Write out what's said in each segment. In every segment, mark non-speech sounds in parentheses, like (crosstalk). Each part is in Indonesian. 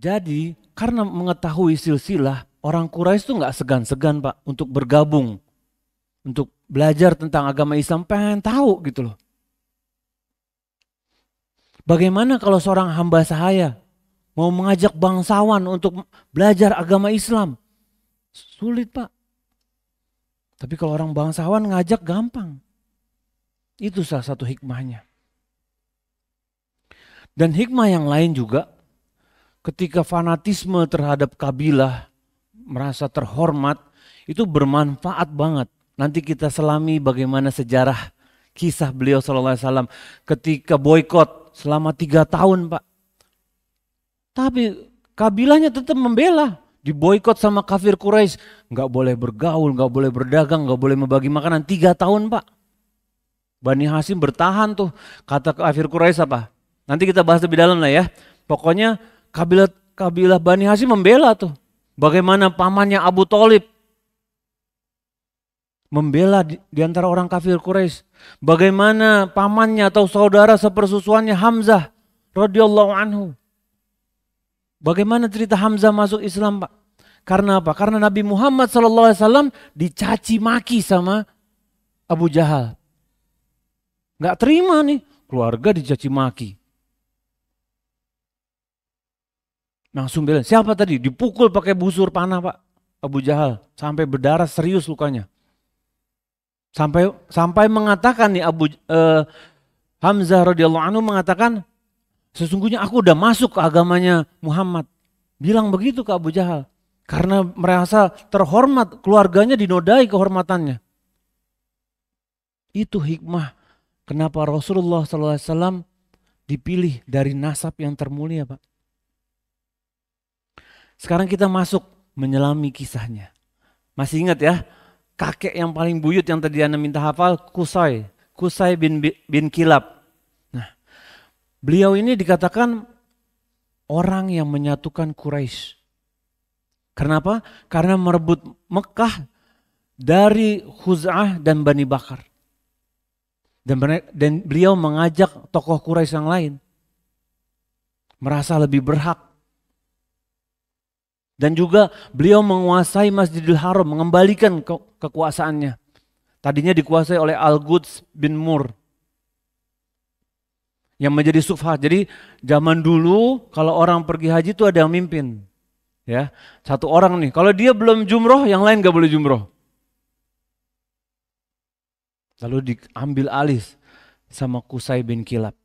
Jadi karena mengetahui silsilah, orang Quraisy itu nggak segan-segan Pak untuk bergabung, untuk belajar tentang agama Islam, pengen tahu gitu loh. Bagaimana kalau seorang hamba sahaya mau mengajak bangsawan untuk belajar agama Islam? Sulit Pak. Tapi kalau orang bangsawan ngajak gampang. Itu salah satu hikmahnya. Dan hikmah yang lain juga ketika fanatisme terhadap kabilah merasa terhormat itu bermanfaat banget. Nanti kita selami bagaimana sejarah kisah beliau Shallallahu Alaihi Wasallam ketika boykot selama tiga tahun pak. Tapi kabilahnya tetap membela, diboykot sama kafir Quraisy, nggak boleh bergaul, nggak boleh berdagang, nggak boleh membagi makanan tiga tahun pak. Bani Hasim bertahan tuh, kata kafir Quraisy apa? Nanti kita bahas lebih dalam lah ya. Pokoknya kabilah kabilah Bani Hasim membela tuh. Bagaimana pamannya Abu Talib membela di, di antara orang kafir Quraisy. Bagaimana pamannya atau saudara sepersusuannya Hamzah radhiyallahu anhu. Bagaimana cerita Hamzah masuk Islam, Pak? Karena apa? Karena Nabi Muhammad sallallahu alaihi wasallam dicaci maki sama Abu Jahal. Gak terima nih, keluarga dicaci maki. Langsung bilang, siapa tadi? Dipukul pakai busur panah pak. Abu Jahal. Sampai berdarah serius lukanya. Sampai sampai mengatakan nih Abu eh, Hamzah radhiyallahu anhu mengatakan sesungguhnya aku udah masuk ke agamanya Muhammad. Bilang begitu ke Abu Jahal karena merasa terhormat keluarganya dinodai kehormatannya. Itu hikmah kenapa Rasulullah SAW dipilih dari nasab yang termulia, Pak. Sekarang kita masuk menyelami kisahnya. Masih ingat ya, kakek yang paling buyut yang tadi Anda minta hafal, Kusai. Kusai bin, bin Kilab. Nah, beliau ini dikatakan orang yang menyatukan Quraisy. Kenapa? Karena merebut Mekah dari Khuz'ah dan Bani Bakar. Dan, dan beliau mengajak tokoh Quraisy yang lain merasa lebih berhak dan juga beliau menguasai Masjidil Haram, mengembalikan ke kekuasaannya. Tadinya dikuasai oleh Al-Quds bin Mur. Yang menjadi sufah. Jadi zaman dulu kalau orang pergi haji itu ada yang mimpin. Ya, satu orang nih. Kalau dia belum jumroh, yang lain gak boleh jumroh. Lalu diambil alis sama Kusai bin Kilab.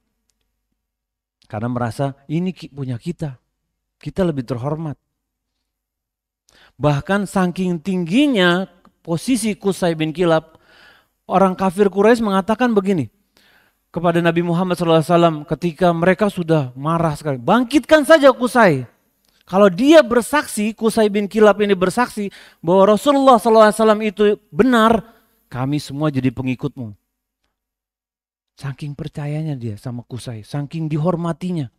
Karena merasa ini punya kita. Kita lebih terhormat. Bahkan saking tingginya posisi Kusai bin Kilab, orang kafir Quraisy mengatakan begini kepada Nabi Muhammad SAW ketika mereka sudah marah sekali. Bangkitkan saja Kusai. Kalau dia bersaksi, Kusai bin Kilab ini bersaksi bahwa Rasulullah SAW itu benar, kami semua jadi pengikutmu. Saking percayanya dia sama Kusai, saking dihormatinya.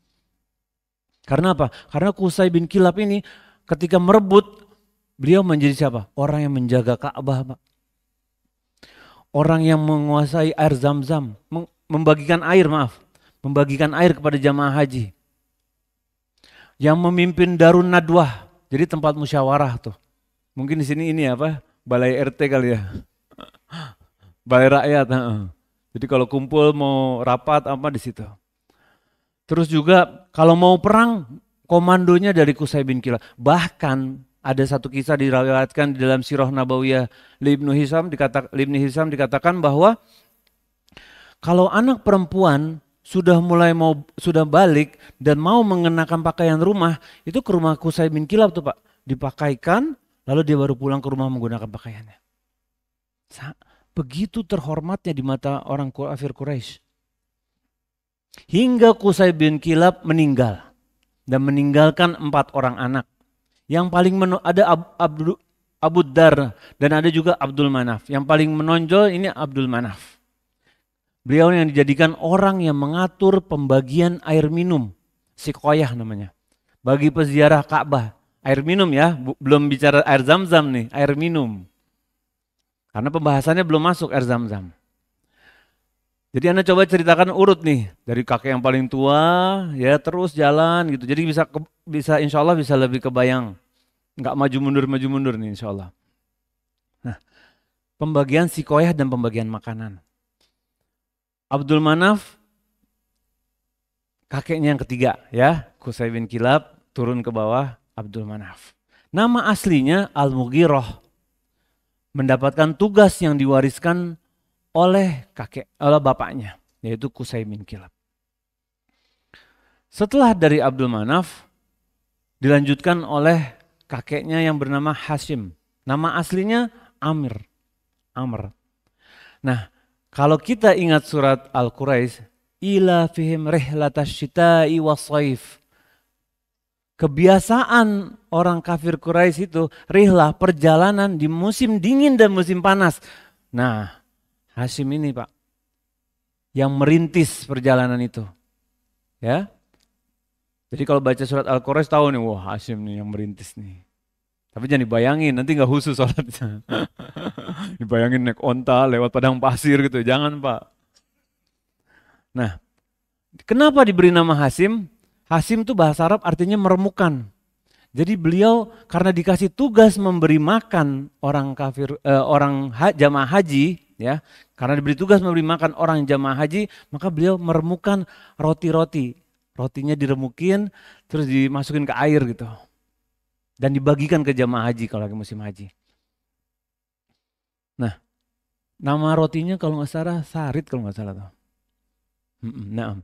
Karena apa? Karena Kusai bin Kilab ini ketika merebut Beliau menjadi siapa? Orang yang menjaga Ka'bah, Pak. Orang yang menguasai air zam-zam, membagikan air, maaf. Membagikan air kepada jamaah haji. Yang memimpin Darun Nadwah, jadi tempat musyawarah tuh. Mungkin di sini ini ya, apa? Balai RT kali ya. (laughs) Balai rakyat. Jadi kalau kumpul mau rapat apa di situ. Terus juga kalau mau perang komandonya dari Kusai bin Kila Bahkan ada satu kisah diriwayatkan di dalam Sirah Nabawiyah Ibnu Hisam dikatakan Ibnu Hisam dikatakan bahwa kalau anak perempuan sudah mulai mau sudah balik dan mau mengenakan pakaian rumah itu ke rumah Kusai bin Kilab tuh pak dipakaikan lalu dia baru pulang ke rumah menggunakan pakaiannya begitu terhormatnya di mata orang kafir Quraisy hingga Kusai bin Kilab meninggal dan meninggalkan empat orang anak yang paling meno- ada Ab Abdu Abu Dar dan ada juga Abdul Manaf. Yang paling menonjol ini Abdul Manaf. Beliau yang dijadikan orang yang mengatur pembagian air minum, Koyah namanya. Bagi peziarah Ka'bah, air minum ya, belum bicara air zam-zam nih, air minum. Karena pembahasannya belum masuk air zam-zam. Jadi Anda coba ceritakan urut nih dari kakek yang paling tua ya terus jalan gitu. Jadi bisa ke, bisa insya Allah bisa lebih kebayang. Nggak maju mundur maju mundur nih insya Allah. Nah, pembagian sikoyah dan pembagian makanan. Abdul Manaf kakeknya yang ketiga ya Kusai bin Kilab turun ke bawah Abdul Manaf. Nama aslinya Al Mugiroh mendapatkan tugas yang diwariskan oleh kakek oleh bapaknya yaitu Kusai bin Kilab. Setelah dari Abdul Manaf dilanjutkan oleh kakeknya yang bernama Hashim. Nama aslinya Amir. Amr. Nah, kalau kita ingat surat Al-Quraisy, ila fihim rihlatasyita'i wasaif. Kebiasaan orang kafir Quraisy itu rihlah perjalanan di musim dingin dan musim panas. Nah, Hashim ini Pak, yang merintis perjalanan itu. Ya. Jadi kalau baca surat Al-Quraish tahu nih, wah Hashim nih yang merintis nih. Tapi jangan dibayangin, nanti nggak khusus sholatnya. (laughs) dibayangin naik onta lewat padang pasir gitu, jangan Pak. Nah, kenapa diberi nama Hasim? Hasim tuh bahasa Arab artinya meremukan. Jadi beliau karena dikasih tugas memberi makan orang kafir eh, orang ha, jamaah haji ya, karena diberi tugas memberi makan orang jamaah haji, maka beliau meremukan roti-roti. Rotinya diremukin terus dimasukin ke air gitu. Dan dibagikan ke jamaah haji kalau lagi musim haji. Nah, nama rotinya kalau nggak salah sarit kalau nggak salah tuh. Nah,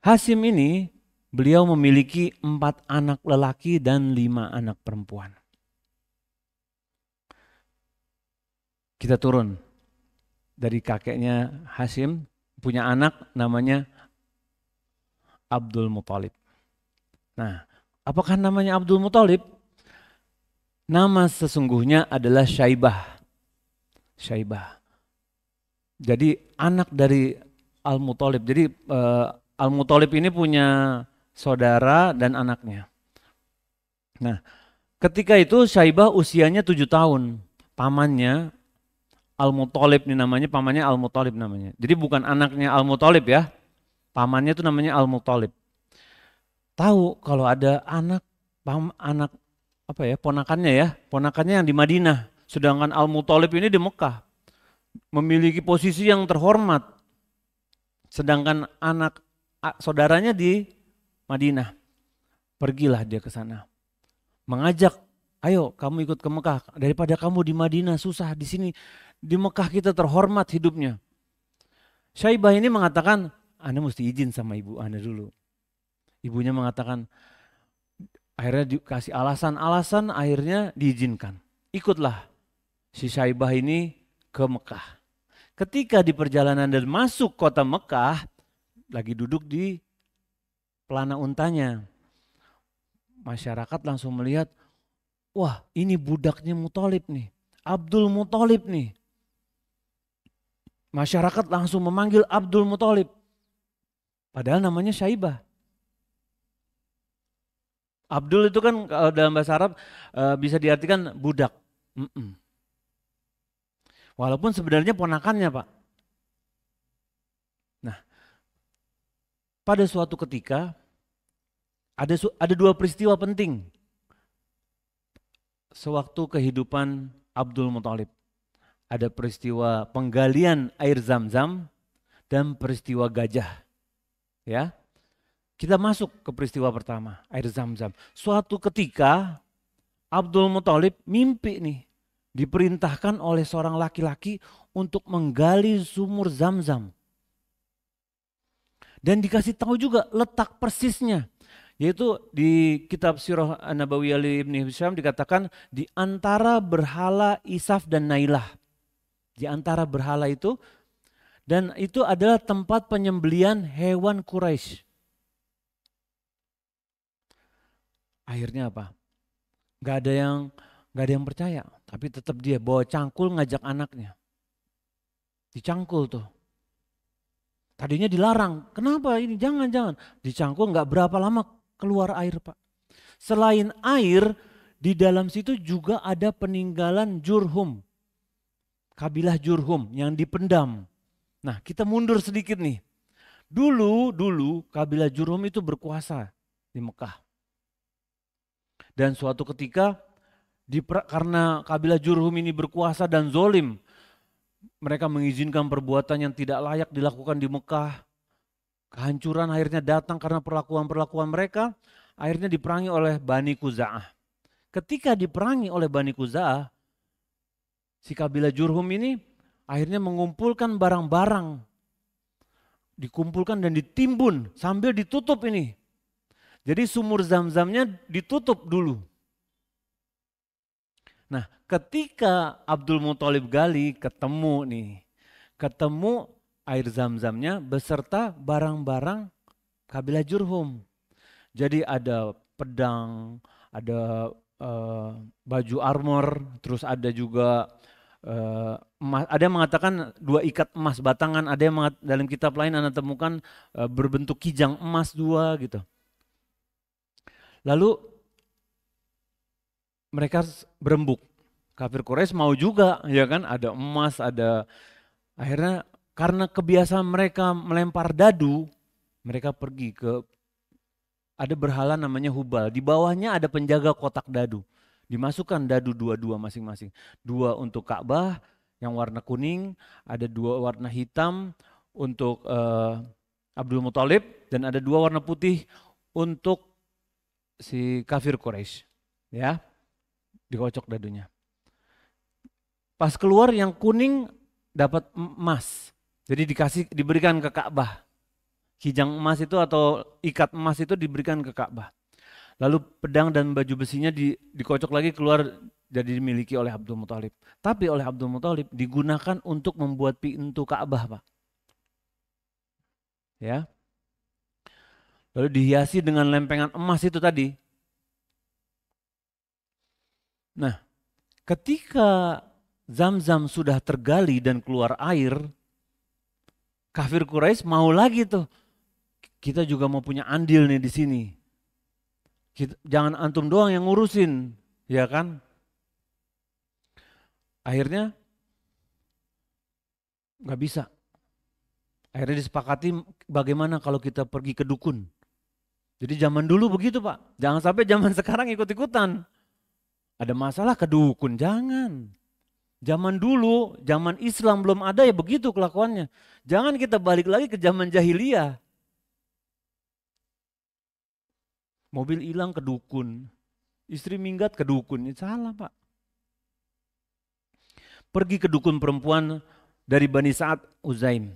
Hasim ini beliau memiliki empat anak lelaki dan lima anak perempuan. Kita turun dari kakeknya Hasim, punya anak namanya Abdul Muthalib. Nah, apakah namanya Abdul Muthalib? Nama sesungguhnya adalah Syaibah. Syaibah. Jadi anak dari Al-Muthalib. Jadi uh, Al-Muthalib ini punya saudara dan anaknya. Nah, ketika itu Syaibah usianya tujuh tahun. Pamannya al mutalib nih namanya, pamannya al mutalib namanya. Jadi bukan anaknya al mutalib ya, pamannya itu namanya al mutalib Tahu kalau ada anak, pam, anak apa ya, ponakannya ya, ponakannya yang di Madinah. Sedangkan al mutalib ini di Mekah, memiliki posisi yang terhormat. Sedangkan anak saudaranya di Madinah. Pergilah dia ke sana. Mengajak, ayo kamu ikut ke Mekah. Daripada kamu di Madinah susah di sini. Di Mekah kita terhormat hidupnya. Syaibah ini mengatakan, Anda mesti izin sama ibu Anda dulu. Ibunya mengatakan, akhirnya dikasih alasan-alasan akhirnya diizinkan. Ikutlah si Syaibah ini ke Mekah. Ketika di perjalanan dan masuk kota Mekah, lagi duduk di pelana untanya. Masyarakat langsung melihat, wah ini budaknya Mutolib nih, Abdul Mutolib nih. Masyarakat langsung memanggil Abdul Mutolib. Padahal namanya Syaibah. Abdul itu kan kalau dalam bahasa Arab eh, bisa diartikan budak. Walaupun sebenarnya ponakannya Pak. Nah, pada suatu ketika ada ada dua peristiwa penting sewaktu kehidupan Abdul Muthalib. Ada peristiwa penggalian air zam-zam dan peristiwa gajah. Ya, kita masuk ke peristiwa pertama, air zam-zam. Suatu ketika Abdul Muthalib mimpi nih, diperintahkan oleh seorang laki-laki untuk menggali sumur zam-zam. Dan dikasih tahu juga letak persisnya. Yaitu di kitab Sirah Nabawi Ali Ibn Hisham dikatakan di antara berhala Isaf dan Nailah. Di antara berhala itu dan itu adalah tempat penyembelian hewan Quraisy. Akhirnya apa? Gak ada yang gak ada yang percaya, tapi tetap dia bawa cangkul ngajak anaknya. Dicangkul tuh. Tadinya dilarang, kenapa ini? Jangan, jangan. Dicangkul nggak berapa lama keluar air Pak. Selain air, di dalam situ juga ada peninggalan Jurhum. Kabilah Jurhum yang dipendam. Nah kita mundur sedikit nih. Dulu, dulu kabilah Jurhum itu berkuasa di Mekah. Dan suatu ketika di, karena kabilah Jurhum ini berkuasa dan zolim, mereka mengizinkan perbuatan yang tidak layak dilakukan di Mekah Kehancuran akhirnya datang karena perlakuan-perlakuan mereka. Akhirnya diperangi oleh Bani Kuza'ah. Ketika diperangi oleh Bani Kuza'ah, si Kabila Jurhum ini akhirnya mengumpulkan barang-barang. Dikumpulkan dan ditimbun sambil ditutup ini. Jadi sumur zam-zamnya ditutup dulu. Nah ketika Abdul Muthalib Gali ketemu nih, ketemu air zam-zamnya beserta barang-barang kabilah Jurhum. Jadi ada pedang, ada uh, baju armor, terus ada juga uh, emas, ada yang mengatakan dua ikat emas batangan, ada yang mengat, dalam kitab lain Anda temukan uh, berbentuk kijang emas dua gitu. Lalu mereka berembuk. Kafir Quraisy mau juga, ya kan? Ada emas, ada akhirnya karena kebiasaan mereka melempar dadu, mereka pergi ke ada berhala namanya Hubal. Di bawahnya ada penjaga kotak dadu. Dimasukkan dadu dua-dua masing-masing. Dua untuk Ka'bah yang warna kuning, ada dua warna hitam untuk uh, Abdul Muthalib dan ada dua warna putih untuk si kafir Quraisy. Ya. Dikocok dadunya. Pas keluar yang kuning dapat emas, jadi dikasih diberikan ke Ka'bah. Kijang emas itu atau ikat emas itu diberikan ke Ka'bah. Lalu pedang dan baju besinya di, dikocok lagi keluar jadi dimiliki oleh Abdul Muthalib. Tapi oleh Abdul Muthalib digunakan untuk membuat pintu Ka'bah, Pak. Ya. Lalu dihiasi dengan lempengan emas itu tadi. Nah, ketika Zam-zam sudah tergali dan keluar air, Kafir Quraisy mau lagi tuh. Kita juga mau punya andil nih di sini. Kita, jangan antum doang yang ngurusin, ya kan? Akhirnya nggak bisa. Akhirnya disepakati bagaimana kalau kita pergi ke dukun. Jadi zaman dulu begitu pak, jangan sampai zaman (laughs) sekarang ikut-ikutan. Ada masalah ke dukun, jangan. Zaman dulu, zaman Islam belum ada ya begitu kelakuannya. Jangan kita balik lagi ke zaman jahiliyah. Mobil hilang ke dukun. Istri minggat ke dukun. Ini salah pak. Pergi ke dukun perempuan dari Bani Sa'ad Uzaim.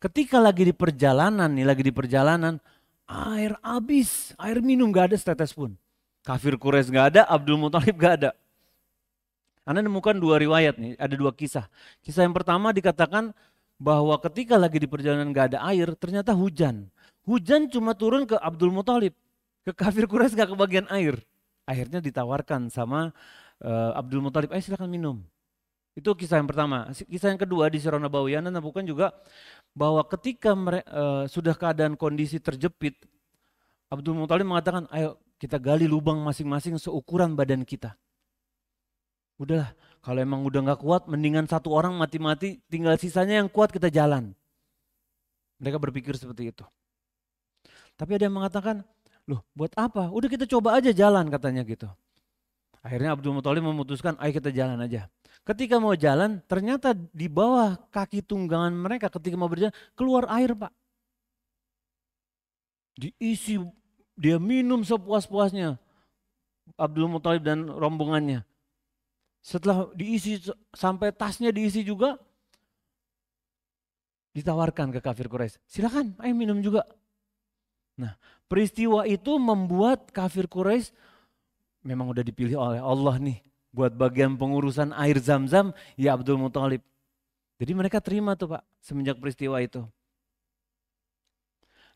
Ketika lagi di perjalanan nih, lagi di perjalanan, air habis, air minum gak ada setetes pun. Kafir Kures gak ada, Abdul Muthalib gak ada. Anda nemukan dua riwayat nih, ada dua kisah. Kisah yang pertama dikatakan bahwa ketika lagi di perjalanan gak ada air, ternyata hujan. Hujan cuma turun ke Abdul Muthalib, ke kafir Quraisy gak kebagian air. Akhirnya ditawarkan sama uh, Abdul Muthalib, ayo silahkan minum. Itu kisah yang pertama. Kisah yang kedua di Sirona Nabawi Anda temukan juga bahwa ketika mere, uh, sudah keadaan kondisi terjepit, Abdul Muthalib mengatakan, ayo kita gali lubang masing-masing seukuran badan kita udahlah kalau emang udah nggak kuat mendingan satu orang mati-mati tinggal sisanya yang kuat kita jalan. Mereka berpikir seperti itu. Tapi ada yang mengatakan, loh buat apa? Udah kita coba aja jalan katanya gitu. Akhirnya Abdul Muthalib memutuskan, ayo kita jalan aja. Ketika mau jalan, ternyata di bawah kaki tunggangan mereka ketika mau berjalan, keluar air pak. Diisi, dia minum sepuas-puasnya. Abdul Muthalib dan rombongannya. Setelah diisi sampai tasnya diisi juga, ditawarkan ke kafir Quraisy. Silakan, ayo minum juga. Nah, peristiwa itu membuat kafir Quraisy memang udah dipilih oleh Allah nih buat bagian pengurusan air zam-zam ya Abdul Muthalib. Jadi mereka terima tuh Pak semenjak peristiwa itu.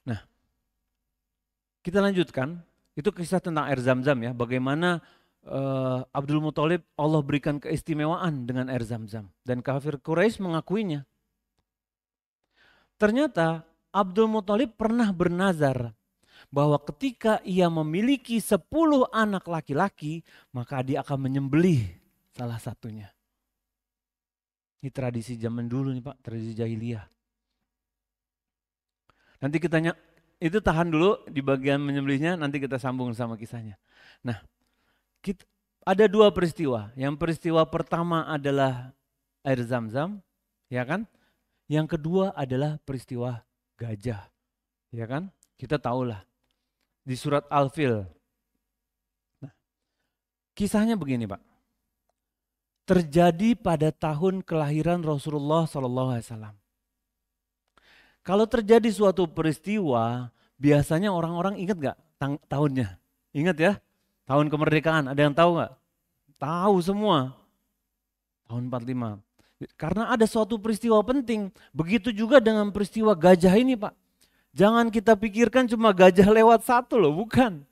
Nah, kita lanjutkan. Itu kisah tentang air zam-zam ya, bagaimana uh, Abdul Muthalib Allah berikan keistimewaan dengan air zam-zam dan kafir Quraisy mengakuinya. Ternyata Abdul Muthalib pernah bernazar bahwa ketika ia memiliki 10 anak laki-laki maka dia akan menyembelih salah satunya. Ini tradisi zaman dulu nih Pak, tradisi jahiliyah. Nanti kita itu tahan dulu di bagian menyembelihnya, nanti kita sambung sama kisahnya. Nah, kita, ada dua peristiwa. Yang peristiwa pertama adalah air zam-zam, ya kan? Yang kedua adalah peristiwa gajah, ya kan? Kita tahulah di surat Al-Fil. Nah, kisahnya begini Pak. Terjadi pada tahun kelahiran Rasulullah SAW. Kalau terjadi suatu peristiwa, biasanya orang-orang ingat gak tahunnya? Ingat ya? Tahun kemerdekaan, ada yang tahu nggak? Tahu semua. Tahun 45. Karena ada suatu peristiwa penting. Begitu juga dengan peristiwa gajah ini Pak. Jangan kita pikirkan cuma gajah lewat satu loh, bukan.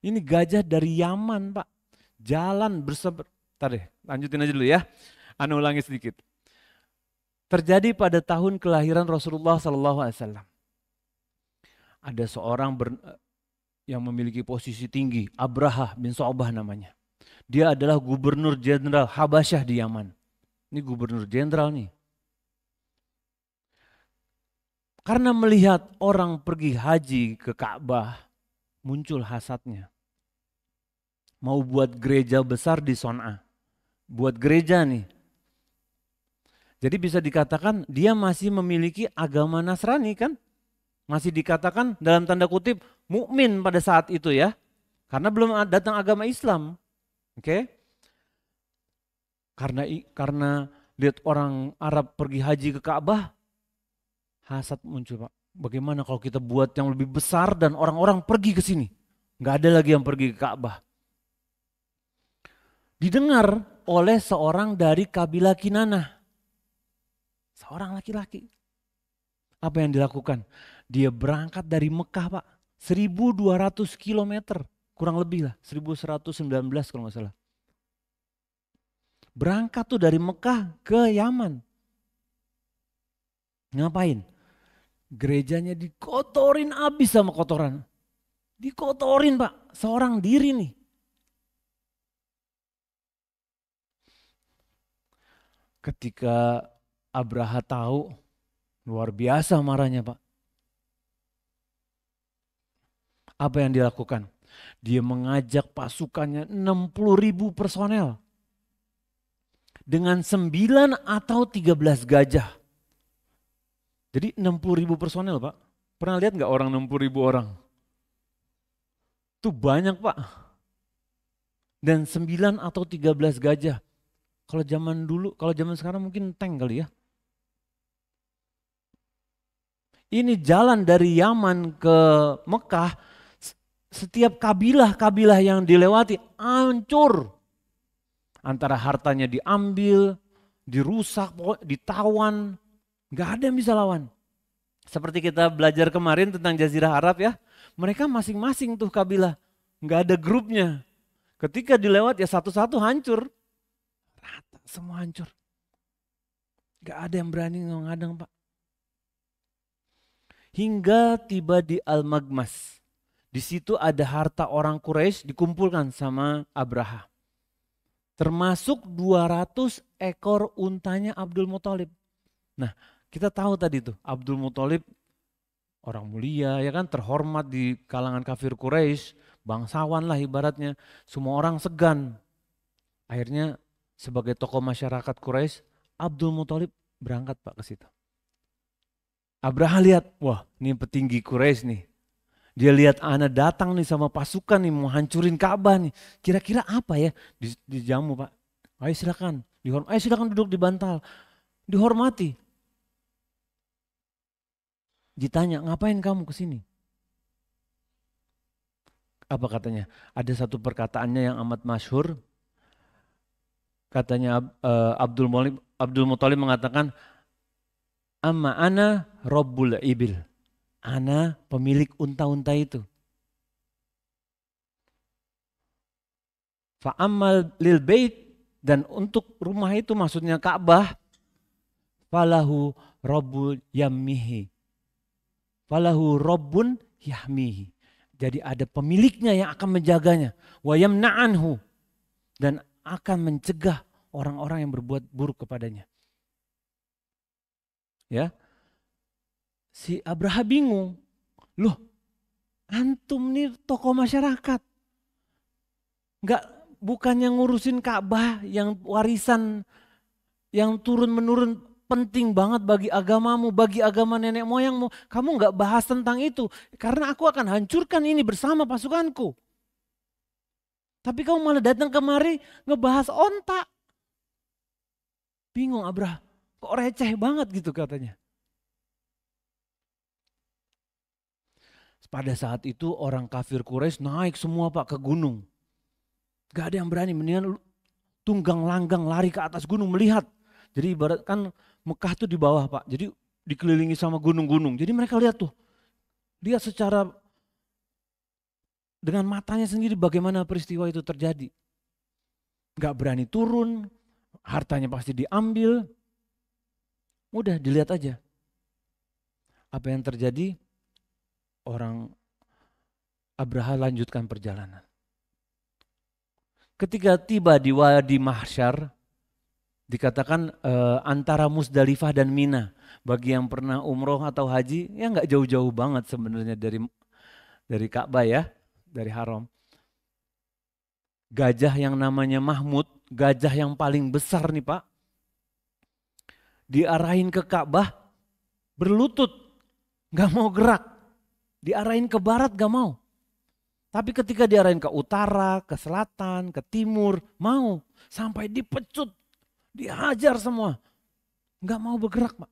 Ini gajah dari Yaman Pak. Jalan berseber... Tadi lanjutin aja dulu ya. Anu ulangi sedikit. Terjadi pada tahun kelahiran Rasulullah SAW. Ada seorang ber, yang memiliki posisi tinggi, Abraha bin Sobah namanya. Dia adalah gubernur jenderal Habasyah di Yaman. Ini gubernur jenderal nih. Karena melihat orang pergi haji ke Ka'bah, muncul hasadnya. Mau buat gereja besar di Son'a. Buat gereja nih. Jadi bisa dikatakan dia masih memiliki agama Nasrani kan? Masih dikatakan dalam tanda kutip mukmin pada saat itu ya. Karena belum datang agama Islam. Oke. Karena karena lihat orang Arab pergi haji ke Ka'bah, hasad muncul, Pak. Bagaimana kalau kita buat yang lebih besar dan orang-orang pergi ke sini? Nggak ada lagi yang pergi ke Ka'bah. Didengar oleh seorang dari kabilah Kinanah. Seorang laki-laki. Apa yang dilakukan? Dia berangkat dari Mekah, Pak 1200 km kurang lebih lah 1119 kalau nggak salah berangkat tuh dari Mekah ke Yaman ngapain gerejanya dikotorin abis sama kotoran dikotorin pak seorang diri nih ketika Abraha tahu luar biasa marahnya pak Apa yang dilakukan? Dia mengajak pasukannya 60 ribu personel. Dengan 9 atau 13 gajah. Jadi 60 ribu personel Pak. Pernah lihat nggak orang 60 ribu orang? Itu banyak Pak. Dan 9 atau 13 gajah. Kalau zaman dulu, kalau zaman sekarang mungkin tank kali ya. Ini jalan dari Yaman ke Mekah setiap kabilah-kabilah yang dilewati hancur. Antara hartanya diambil, dirusak, ditawan, nggak ada yang bisa lawan. Seperti kita belajar kemarin tentang Jazirah Arab ya, mereka masing-masing tuh kabilah, nggak ada grupnya. Ketika dilewat ya satu-satu hancur, rata semua hancur. Gak ada yang berani ngadang pak. Hingga tiba di Al-Magmas. Di situ ada harta orang Quraisy dikumpulkan sama Abraha. Termasuk 200 ekor untanya Abdul Muthalib. Nah, kita tahu tadi tuh Abdul Muthalib orang mulia ya kan terhormat di kalangan kafir Quraisy, bangsawan lah ibaratnya. Semua orang segan. Akhirnya sebagai tokoh masyarakat Quraisy, Abdul Muthalib berangkat Pak ke situ. Abraha lihat, wah ini petinggi Quraisy nih, dia lihat Ana datang nih sama pasukan nih mau hancurin Ka'bah nih. Kira-kira apa ya di, di jamu Pak? Ayo silakan, dihorm ayo silakan duduk di bantal. Dihormati. Ditanya, ngapain kamu kesini? Apa katanya? Ada satu perkataannya yang amat masyhur. Katanya eh, Abdul Malik Abdul Muthalib mengatakan, "Amma ana Robbul ibil." Ana pemilik unta-unta itu. Fa'amal lil bait dan untuk rumah itu maksudnya Ka'bah falahu rabbul yamihi. Falahu rabbun yahmihi. Jadi ada pemiliknya yang akan menjaganya. Wa yamna'anhu. Dan akan mencegah orang-orang yang berbuat buruk kepadanya. Ya, si Abraha bingung. Loh, antum nih tokoh masyarakat. Enggak yang ngurusin Ka'bah yang warisan yang turun menurun penting banget bagi agamamu, bagi agama nenek moyangmu. Kamu nggak bahas tentang itu karena aku akan hancurkan ini bersama pasukanku. Tapi kamu malah datang kemari ngebahas ontak. Bingung Abrah, kok receh banget gitu katanya. Pada saat itu orang kafir Quraisy naik semua pak ke gunung. Gak ada yang berani, mendingan tunggang langgang lari ke atas gunung melihat. Jadi ibarat kan Mekah tuh di bawah pak, jadi dikelilingi sama gunung-gunung. Jadi mereka lihat tuh, lihat secara dengan matanya sendiri bagaimana peristiwa itu terjadi. Gak berani turun, hartanya pasti diambil. Mudah dilihat aja. Apa yang terjadi? orang Abraha lanjutkan perjalanan. Ketika tiba di Wadi Mahsyar, dikatakan e, antara Musdalifah dan Mina. Bagi yang pernah umroh atau haji, ya nggak jauh-jauh banget sebenarnya dari dari Ka'bah ya, dari Haram. Gajah yang namanya Mahmud, gajah yang paling besar nih Pak, diarahin ke Ka'bah, berlutut, nggak mau gerak Diarahin ke barat gak mau. Tapi ketika diarahin ke utara, ke selatan, ke timur, mau. Sampai dipecut, dihajar semua. Gak mau bergerak Pak.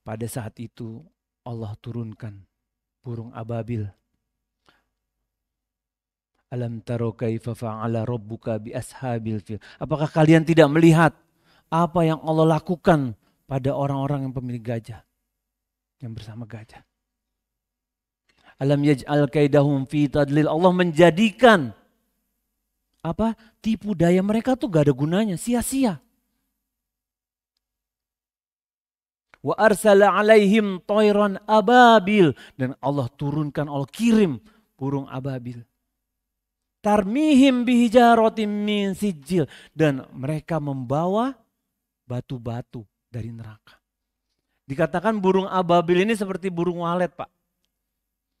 Pada saat itu Allah turunkan burung ababil. Alam taro kaifa fa'ala rabbuka bi ashabil fil. Apakah kalian tidak melihat apa yang Allah lakukan pada orang-orang yang pemilik gajah? yang bersama gajah. Alam yaj'al kaidahum fi tadlil. Allah menjadikan apa tipu daya mereka tuh gak ada gunanya, sia-sia. Wa arsala alaihim toiron ababil. Dan Allah turunkan, Allah kirim burung ababil. Tarmihim bihijarotim min sijil. Dan mereka membawa batu-batu dari neraka. Dikatakan burung ababil ini seperti burung walet Pak.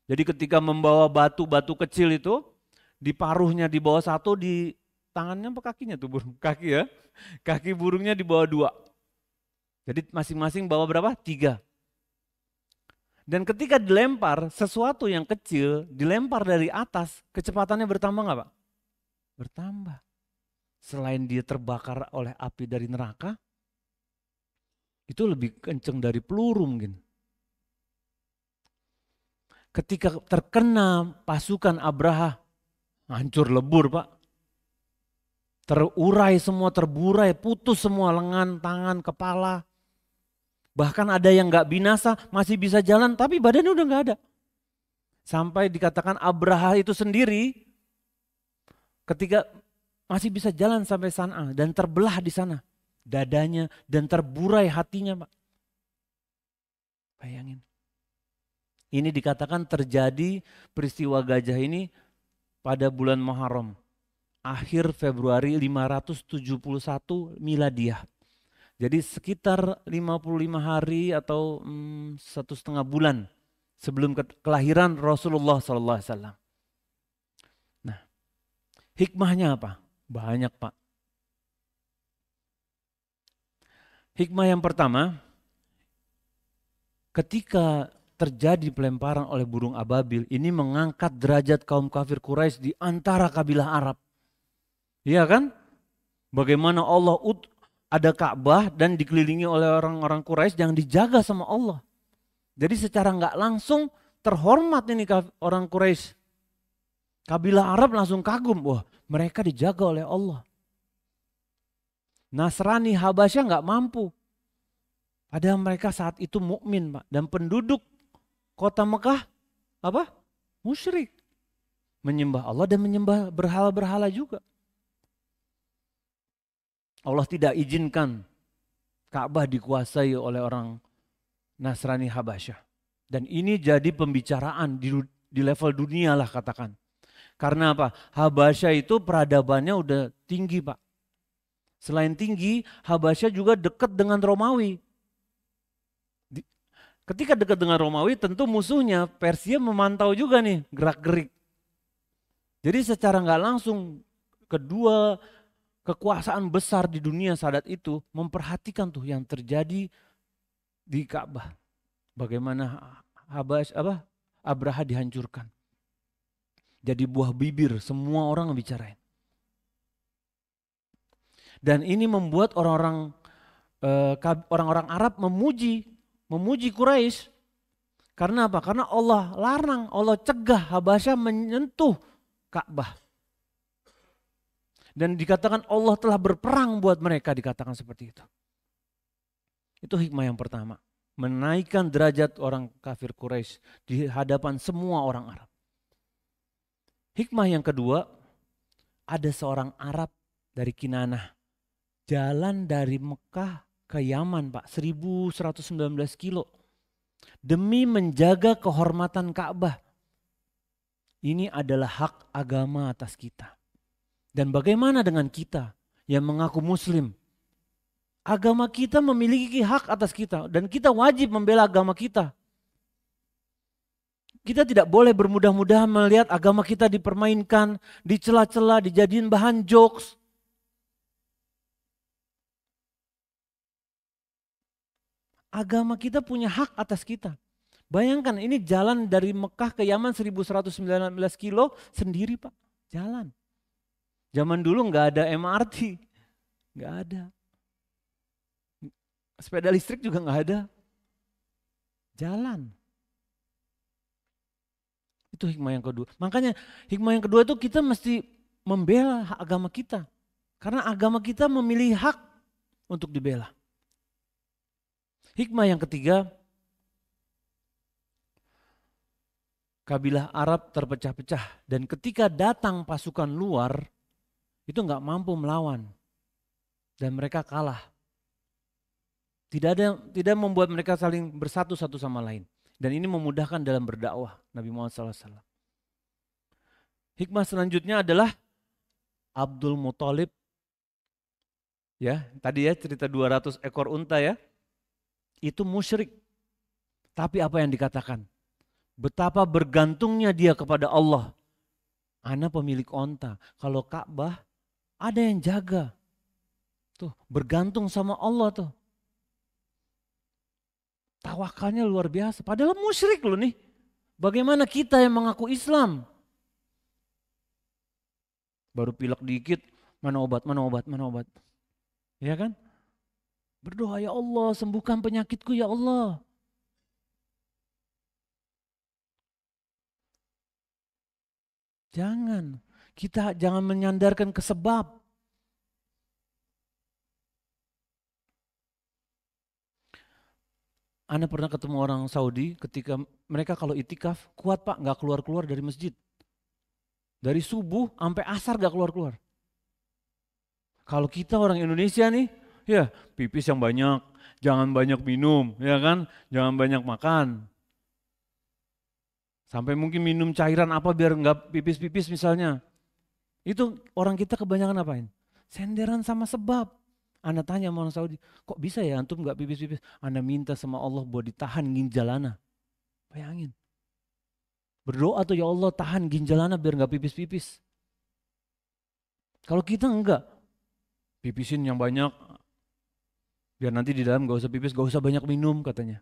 Jadi ketika membawa batu-batu kecil itu, di paruhnya di bawah satu, di tangannya apa kakinya tuh burung? (laughs) Kaki ya. Kaki burungnya di bawah dua. Jadi masing-masing bawa berapa? Tiga. Dan ketika dilempar, sesuatu yang kecil dilempar dari atas, kecepatannya bertambah nggak Pak? Bertambah. Selain dia terbakar oleh api dari neraka, itu lebih kenceng dari peluru mungkin. Ketika terkena pasukan Abraha, hancur lebur pak. Terurai semua, terburai, putus semua lengan, tangan, kepala. Bahkan ada yang gak binasa, masih bisa jalan, tapi badannya udah gak ada. Sampai dikatakan Abraha itu sendiri, ketika masih bisa jalan sampai sana dan terbelah di sana dadanya dan terburai hatinya Pak. Bayangin. Ini dikatakan terjadi peristiwa gajah ini pada bulan Muharram. Akhir Februari 571 Miladiah. Jadi sekitar 55 hari atau hmm, satu setengah bulan sebelum kelahiran Rasulullah SAW. Nah, hikmahnya apa? Banyak pak. Hikmah yang pertama, ketika terjadi pelemparan oleh burung ababil, ini mengangkat derajat kaum kafir Quraisy di antara kabilah Arab. Iya kan? Bagaimana Allah ut ada Ka'bah dan dikelilingi oleh orang-orang Quraisy yang dijaga sama Allah. Jadi secara nggak langsung terhormat ini orang Quraisy. Kabilah Arab langsung kagum, wah mereka dijaga oleh Allah. Nasrani Habasya nggak mampu. Padahal mereka saat itu mukmin, Pak, dan penduduk kota Mekah apa? musyrik. Menyembah Allah dan menyembah berhala-berhala juga. Allah tidak izinkan Ka'bah dikuasai oleh orang Nasrani Habasya. Dan ini jadi pembicaraan di, di level dunia lah katakan. Karena apa? Habasya itu peradabannya udah tinggi pak. Selain tinggi, Habasya juga dekat dengan Romawi. Ketika dekat dengan Romawi, tentu musuhnya Persia memantau juga nih gerak-gerik. Jadi secara nggak langsung kedua kekuasaan besar di dunia saat itu memperhatikan tuh yang terjadi di Ka'bah. Bagaimana Habas apa Abraha dihancurkan. Jadi buah bibir semua orang bicarain. Dan ini membuat orang-orang eh, orang-orang Arab memuji memuji Quraisy. Karena apa? Karena Allah larang, Allah cegah Habasyah menyentuh Ka'bah. Dan dikatakan Allah telah berperang buat mereka dikatakan seperti itu. Itu hikmah yang pertama, menaikkan derajat orang kafir Quraisy di hadapan semua orang Arab. Hikmah yang kedua, ada seorang Arab dari Kinanah jalan dari Mekah ke Yaman Pak, 1119 kilo. Demi menjaga kehormatan Ka'bah. Ini adalah hak agama atas kita. Dan bagaimana dengan kita yang mengaku muslim? Agama kita memiliki hak atas kita dan kita wajib membela agama kita. Kita tidak boleh bermudah-mudahan melihat agama kita dipermainkan, dicela-cela, dijadikan bahan jokes. Agama kita punya hak atas kita. Bayangkan ini jalan dari Mekah ke Yaman 1119 kilo sendiri Pak, jalan. Zaman dulu nggak ada MRT, nggak ada. Sepeda listrik juga nggak ada. Jalan. Itu hikmah yang kedua. Makanya hikmah yang kedua itu kita mesti membela agama kita. Karena agama kita memilih hak untuk dibela. Hikmah yang ketiga, kabilah Arab terpecah-pecah dan ketika datang pasukan luar itu nggak mampu melawan dan mereka kalah. Tidak ada tidak membuat mereka saling bersatu satu sama lain dan ini memudahkan dalam berdakwah Nabi Muhammad SAW. Hikmah selanjutnya adalah Abdul Muthalib ya tadi ya cerita 200 ekor unta ya itu musyrik. Tapi apa yang dikatakan? Betapa bergantungnya dia kepada Allah. Ana pemilik onta. Kalau Ka'bah ada yang jaga. Tuh, bergantung sama Allah tuh. Tawakalnya luar biasa. Padahal musyrik loh nih. Bagaimana kita yang mengaku Islam? Baru pilek dikit, mana obat, mana obat, mana obat. Ya kan? Berdoa, ya Allah sembuhkan penyakitku ya Allah. Jangan, kita jangan menyandarkan ke sebab. Anda pernah ketemu orang Saudi ketika mereka kalau itikaf kuat pak nggak keluar keluar dari masjid. Dari subuh sampai asar nggak keluar keluar. Kalau kita orang Indonesia nih ya pipis yang banyak, jangan banyak minum, ya kan? Jangan banyak makan. Sampai mungkin minum cairan apa biar nggak pipis-pipis misalnya. Itu orang kita kebanyakan apain? Senderan sama sebab. Anda tanya sama orang Saudi, kok bisa ya antum nggak pipis-pipis? Anda minta sama Allah buat ditahan ginjalana. Bayangin. Berdoa tuh ya Allah tahan ginjalana biar nggak pipis-pipis. Kalau kita enggak, pipisin yang banyak, Biar nanti di dalam gak usah pipis, gak usah banyak minum katanya.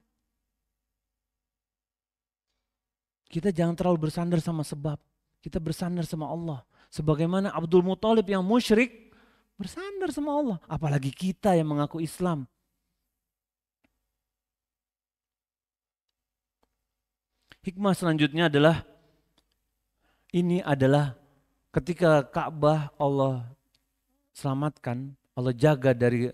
Kita jangan terlalu bersandar sama sebab. Kita bersandar sama Allah. Sebagaimana Abdul Muthalib yang musyrik bersandar sama Allah. Apalagi kita yang mengaku Islam. Hikmah selanjutnya adalah ini adalah ketika Ka'bah Allah selamatkan, Allah jaga dari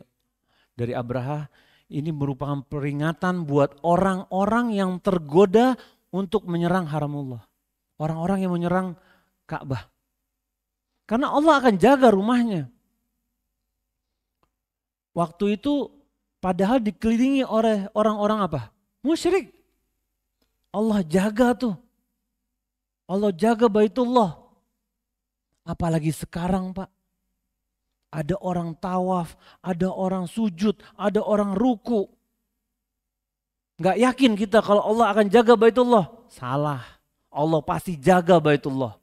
dari Abraha ini merupakan peringatan buat orang-orang yang tergoda untuk menyerang haramullah. Orang-orang yang menyerang Ka'bah. Karena Allah akan jaga rumahnya. Waktu itu padahal dikelilingi oleh orang-orang apa? Musyrik. Allah jaga tuh. Allah jaga Baitullah. Apalagi sekarang Pak ada orang tawaf, ada orang sujud, ada orang ruku. Gak yakin kita kalau Allah akan jaga Baitullah. Salah. Allah pasti jaga Baitullah.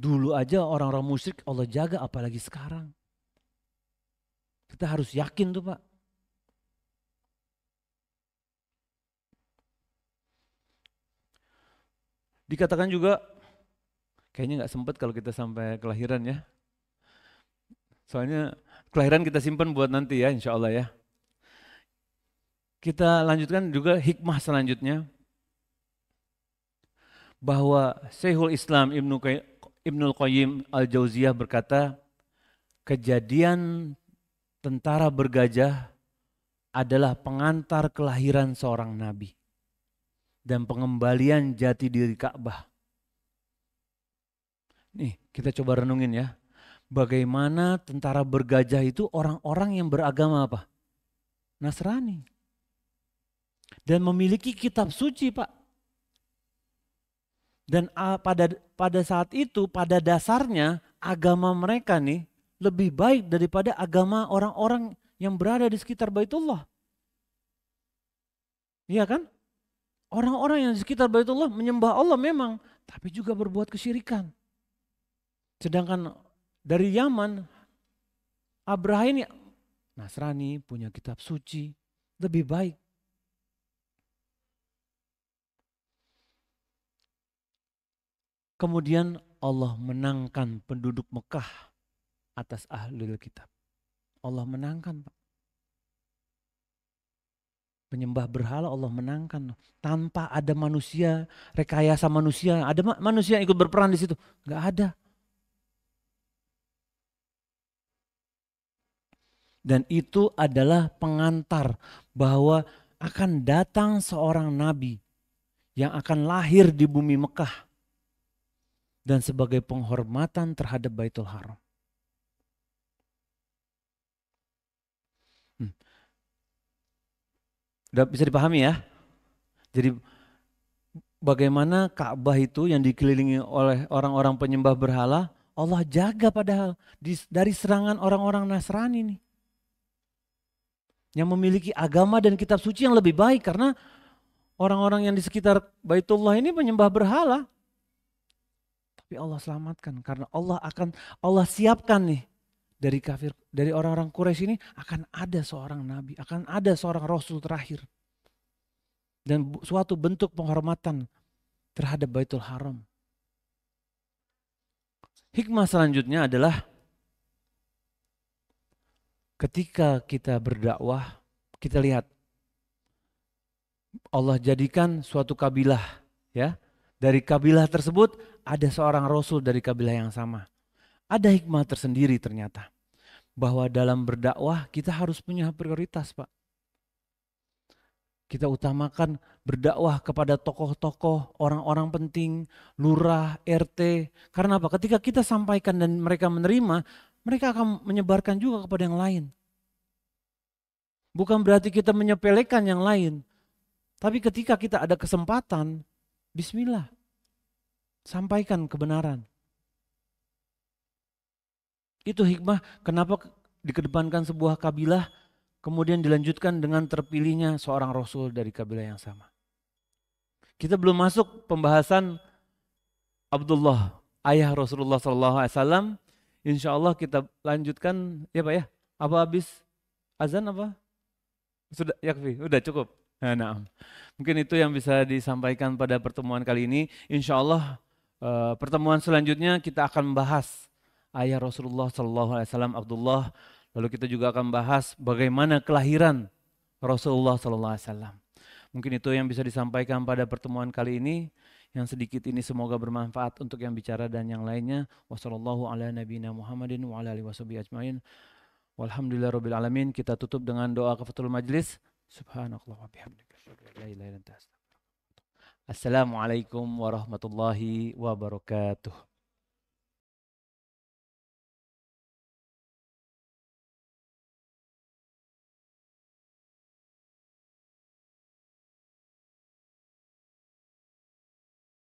Dulu aja orang-orang musyrik Allah jaga apalagi sekarang. Kita harus yakin tuh Pak. Dikatakan juga kayaknya nggak sempet kalau kita sampai kelahiran ya. Soalnya kelahiran kita simpan buat nanti ya insya Allah ya. Kita lanjutkan juga hikmah selanjutnya. Bahwa Syekhul Islam Ibnu Ibnul Qayyim Al-Jauziyah berkata, kejadian tentara bergajah adalah pengantar kelahiran seorang nabi dan pengembalian jati diri Ka'bah. Nih, kita coba renungin ya. Bagaimana tentara bergajah itu orang-orang yang beragama apa? Nasrani. Dan memiliki kitab suci, Pak. Dan pada pada saat itu pada dasarnya agama mereka nih lebih baik daripada agama orang-orang yang berada di sekitar Baitullah. Iya kan? Orang-orang yang di sekitar Baitullah menyembah Allah memang, tapi juga berbuat kesyirikan. Sedangkan dari Yaman, Abraham ini Nasrani punya kitab suci, lebih baik. Kemudian Allah menangkan penduduk Mekah atas ahlul kitab. Allah menangkan Pak. Penyembah berhala Allah menangkan tanpa ada manusia, rekayasa manusia, ada manusia yang ikut berperan di situ. Enggak ada. Dan itu adalah pengantar bahwa akan datang seorang nabi yang akan lahir di bumi Mekah dan sebagai penghormatan terhadap Baitul Haram. Hmm. bisa dipahami ya? Jadi bagaimana Ka'bah itu yang dikelilingi oleh orang-orang penyembah berhala, Allah jaga padahal dari serangan orang-orang Nasrani nih yang memiliki agama dan kitab suci yang lebih baik karena orang-orang yang di sekitar Baitullah ini menyembah berhala. Tapi Allah selamatkan karena Allah akan Allah siapkan nih dari kafir dari orang-orang Quraisy ini akan ada seorang nabi, akan ada seorang rasul terakhir. Dan suatu bentuk penghormatan terhadap Baitul Haram. Hikmah selanjutnya adalah ketika kita berdakwah, kita lihat Allah jadikan suatu kabilah ya. Dari kabilah tersebut ada seorang rasul dari kabilah yang sama. Ada hikmah tersendiri ternyata bahwa dalam berdakwah kita harus punya prioritas, Pak. Kita utamakan berdakwah kepada tokoh-tokoh, orang-orang penting, lurah, RT. Karena apa? Ketika kita sampaikan dan mereka menerima, mereka akan menyebarkan juga kepada yang lain. Bukan berarti kita menyepelekan yang lain, tapi ketika kita ada kesempatan, bismillah, sampaikan kebenaran. Itu hikmah kenapa dikedepankan sebuah kabilah kemudian dilanjutkan dengan terpilihnya seorang rasul dari kabilah yang sama. Kita belum masuk pembahasan Abdullah, ayah Rasulullah SAW Insya Allah kita lanjutkan ya Pak ya. Apa habis azan apa? Sudah yakfi, sudah cukup. Nah, mungkin itu yang bisa disampaikan pada pertemuan kali ini. Insya Allah eh, pertemuan selanjutnya kita akan membahas ayah Rasulullah Shallallahu Alaihi Wasallam Abdullah. Lalu kita juga akan bahas bagaimana kelahiran Rasulullah Shallallahu Alaihi Wasallam. Mungkin itu yang bisa disampaikan pada pertemuan kali ini yang sedikit ini semoga bermanfaat untuk yang bicara dan yang lainnya. Wassallallahu ala nabiyina Muhammadin wa ala alihi washabihi ajmain. Walhamdulillahirabbil alamin. Kita tutup dengan doa kafatul majlis. Subhanakallah wa bihamdika la ilaha illa anta Assalamualaikum warahmatullahi wabarakatuh.